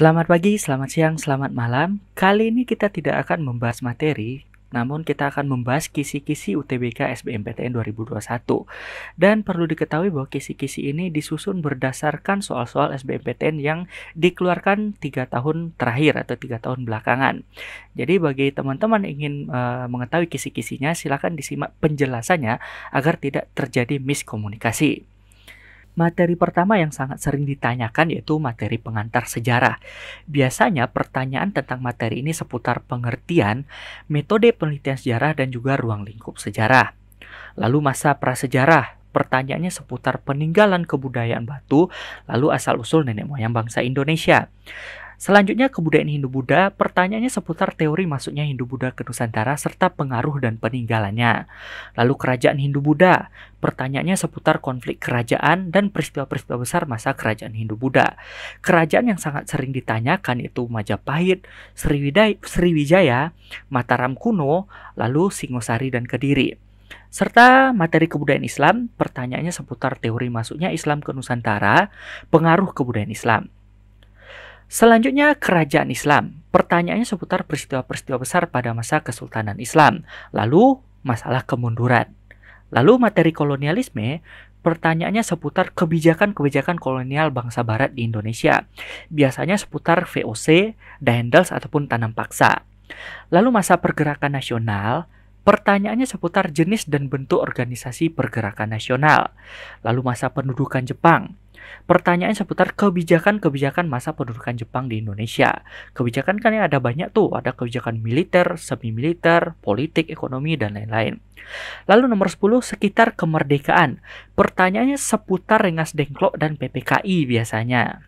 Selamat pagi, selamat siang, selamat malam. Kali ini kita tidak akan membahas materi, namun kita akan membahas kisi-kisi UTBK SBMPTN 2021. Dan perlu diketahui bahwa kisi-kisi ini disusun berdasarkan soal-soal SBMPTN yang dikeluarkan tiga tahun terakhir atau tiga tahun belakangan. Jadi bagi teman-teman ingin uh, mengetahui kisi-kisinya, silakan disimak penjelasannya agar tidak terjadi miskomunikasi. Materi pertama yang sangat sering ditanyakan yaitu materi pengantar sejarah. Biasanya pertanyaan tentang materi ini seputar pengertian, metode penelitian sejarah dan juga ruang lingkup sejarah. Lalu masa prasejarah, pertanyaannya seputar peninggalan kebudayaan Batu, lalu asal-usul nenek moyang bangsa Indonesia. Selanjutnya kebudayaan Hindu-Buddha, pertanyaannya seputar teori masuknya Hindu-Buddha ke Nusantara serta pengaruh dan peninggalannya. Lalu kerajaan Hindu-Buddha, pertanyaannya seputar konflik kerajaan dan peristiwa-peristiwa besar masa kerajaan Hindu-Buddha. Kerajaan yang sangat sering ditanyakan itu Majapahit, Sriwijaya, Mataram kuno, lalu Singosari dan Kediri serta materi kebudayaan Islam, pertanyaannya seputar teori masuknya Islam ke Nusantara, pengaruh kebudayaan Islam. Selanjutnya, kerajaan Islam. Pertanyaannya seputar peristiwa-peristiwa besar pada masa Kesultanan Islam. Lalu, masalah kemunduran. Lalu, materi kolonialisme. Pertanyaannya seputar kebijakan-kebijakan kolonial bangsa barat di Indonesia. Biasanya seputar VOC, Dendels, ataupun tanam paksa. Lalu, masa pergerakan nasional. Pertanyaannya seputar jenis dan bentuk organisasi pergerakan nasional. Lalu masa pendudukan Jepang pertanyaan seputar kebijakan-kebijakan masa pendudukan Jepang di Indonesia. Kebijakan kan yang ada banyak tuh, ada kebijakan militer, semi-militer, politik, ekonomi, dan lain-lain. Lalu nomor 10 sekitar kemerdekaan. Pertanyaannya seputar Rengas Dengklok dan PPKI biasanya.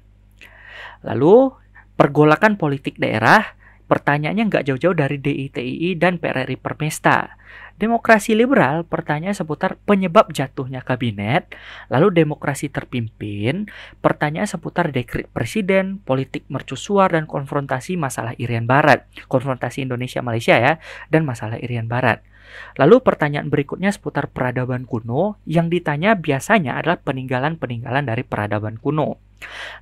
Lalu pergolakan politik daerah, Pertanyaannya nggak jauh-jauh dari DITII dan PRRI Permesta. Demokrasi liberal pertanyaan seputar penyebab jatuhnya kabinet, lalu demokrasi terpimpin, pertanyaan seputar dekrit presiden, politik mercusuar, dan konfrontasi masalah Irian Barat, konfrontasi Indonesia-Malaysia ya, dan masalah Irian Barat. Lalu pertanyaan berikutnya seputar peradaban kuno, yang ditanya biasanya adalah peninggalan-peninggalan dari peradaban kuno.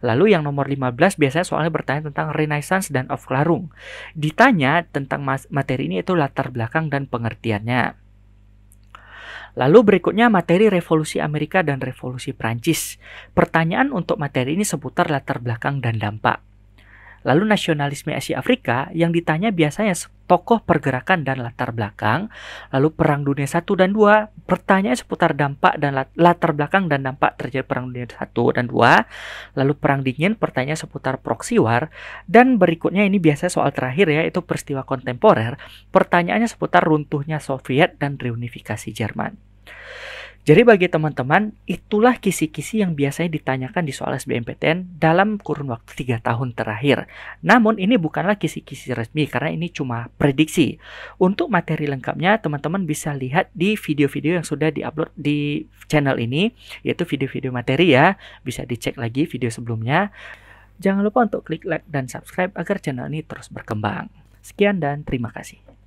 Lalu yang nomor 15 biasanya soalnya bertanya tentang Renaissance dan of Clarung. Ditanya tentang materi ini itu latar belakang dan pengertiannya. Lalu berikutnya materi revolusi Amerika dan revolusi Prancis. Pertanyaan untuk materi ini seputar latar belakang dan dampak. Lalu nasionalisme Asia Afrika yang ditanya biasanya tokoh pergerakan dan latar belakang, lalu Perang Dunia 1 dan 2, pertanyaan seputar dampak dan latar belakang dan dampak terjadi Perang Dunia 1 dan 2, lalu Perang Dingin, pertanyaan seputar proxy war, dan berikutnya ini biasanya soal terakhir ya, itu peristiwa kontemporer, pertanyaannya seputar runtuhnya Soviet dan reunifikasi Jerman. Jadi bagi teman-teman, itulah kisi-kisi yang biasanya ditanyakan di soal SBMPTN dalam kurun waktu 3 tahun terakhir. Namun ini bukanlah kisi-kisi resmi karena ini cuma prediksi. Untuk materi lengkapnya, teman-teman bisa lihat di video-video yang sudah diupload di channel ini, yaitu video-video materi ya. Bisa dicek lagi video sebelumnya. Jangan lupa untuk klik like dan subscribe agar channel ini terus berkembang. Sekian dan terima kasih.